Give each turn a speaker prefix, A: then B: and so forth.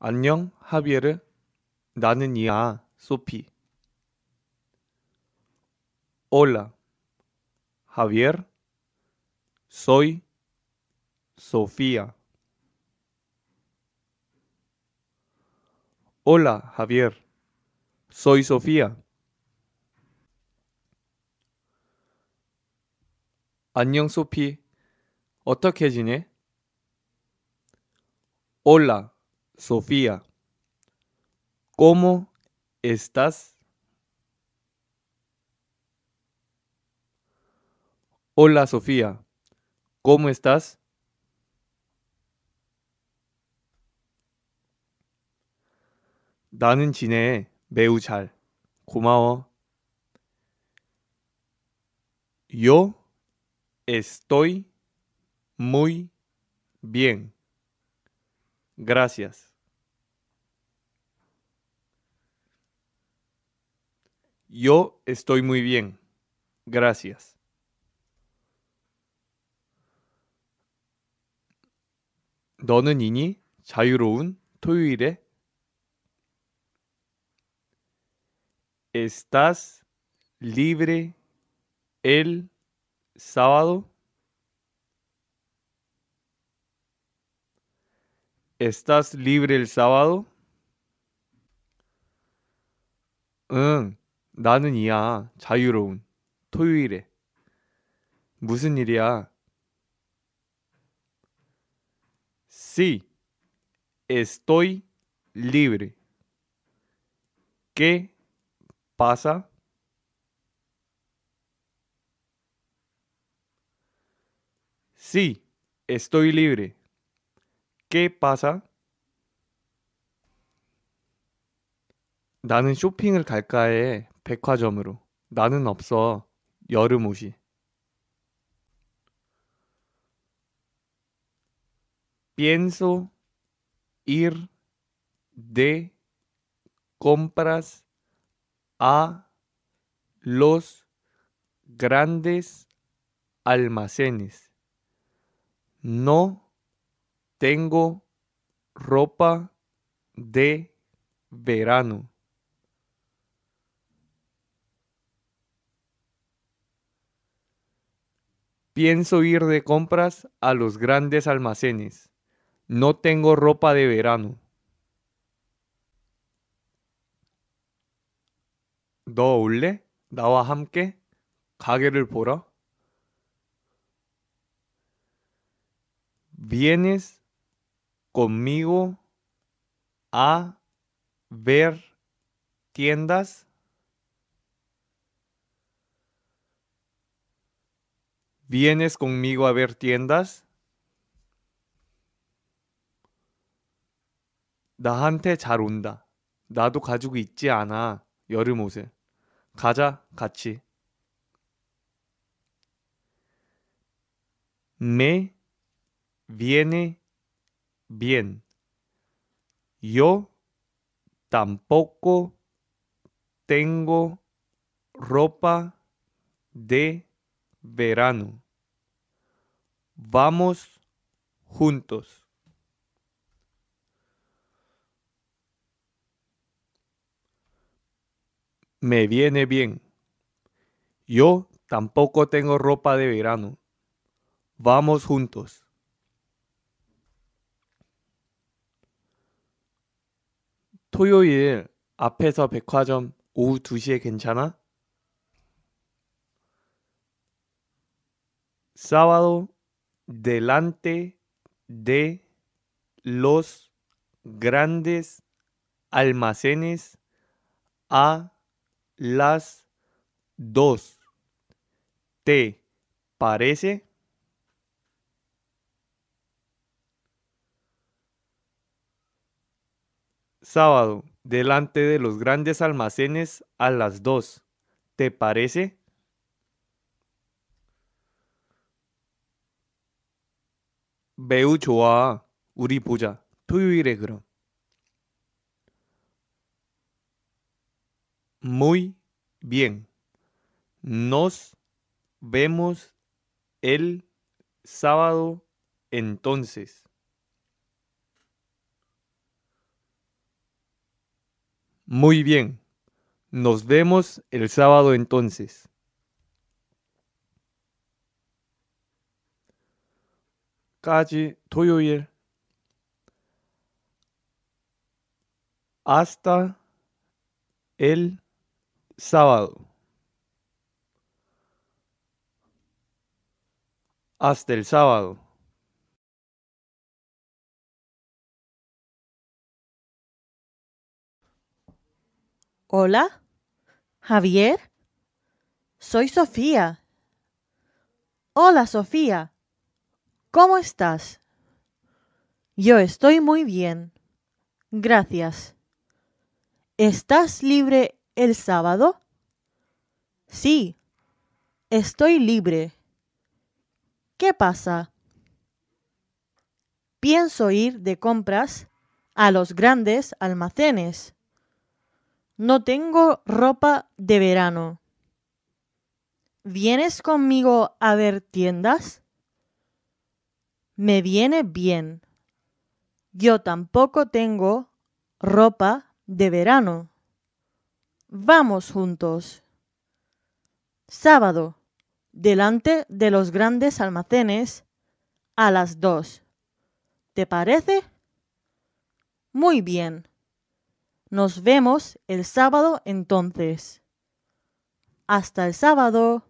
A: 안녕, 하비에르. 나는 이아, 소피. Hola, Javier. Soy Sofía. Hola, Javier. Soy Sofía. 안녕, 소피. 어떻게 지내? Hola, Sofía, ¿cómo estás? Hola Sofía, ¿cómo estás? Dan en Chine, Yo estoy muy bien. Gracias. Yo estoy muy bien. Gracias. 너는 이니 자유로운 ¿Toyuire? estás libre el sábado? ¿Estás libre el sábado? 나는 이야 자유로운 토요일에 무슨 일이야? Sí, estoy libre. ¿Qué pasa? Sí, estoy libre. ¿Qué pasa? 나는 쇼핑을 갈까 해 Pienso ir de compras a los grandes almacenes. No tengo ropa de verano. Pienso ir de compras a los grandes almacenes. No tengo ropa de verano. 너 올래? ¿Vienes conmigo a ver tiendas? ¿Vienes conmigo a ver tiendas? 나한테 잘 온다. 나도 가지고 있지 않아. 여름 옷을. 가자, 같이. Me viene bien. Yo tampoco tengo ropa de verano. Vamos juntos. Me viene bien. Yo tampoco tengo ropa de verano. Vamos juntos. 토요일 앞에서 백화점 오후 2시에 괜찮아? sábado delante de los grandes almacenes a las dos. ¿Te parece? Sábado, delante de los grandes almacenes a las dos. ¿Te parece? 매우 좋아. 우리 Muy bien. Nos vemos el sábado entonces. Muy bien. Nos vemos el sábado entonces. hasta el sábado hasta el sábado
B: Hola, Javier. Soy Sofía. Hola, Sofía. ¿Cómo estás? Yo estoy muy bien. Gracias. ¿Estás libre el sábado? Sí, estoy libre. ¿Qué pasa? Pienso ir de compras a los grandes almacenes. No tengo ropa de verano. ¿Vienes conmigo a ver tiendas? me viene bien. Yo tampoco tengo ropa de verano. Vamos juntos. Sábado, delante de los grandes almacenes, a las dos. ¿Te parece? Muy bien. Nos vemos el sábado entonces. Hasta el sábado.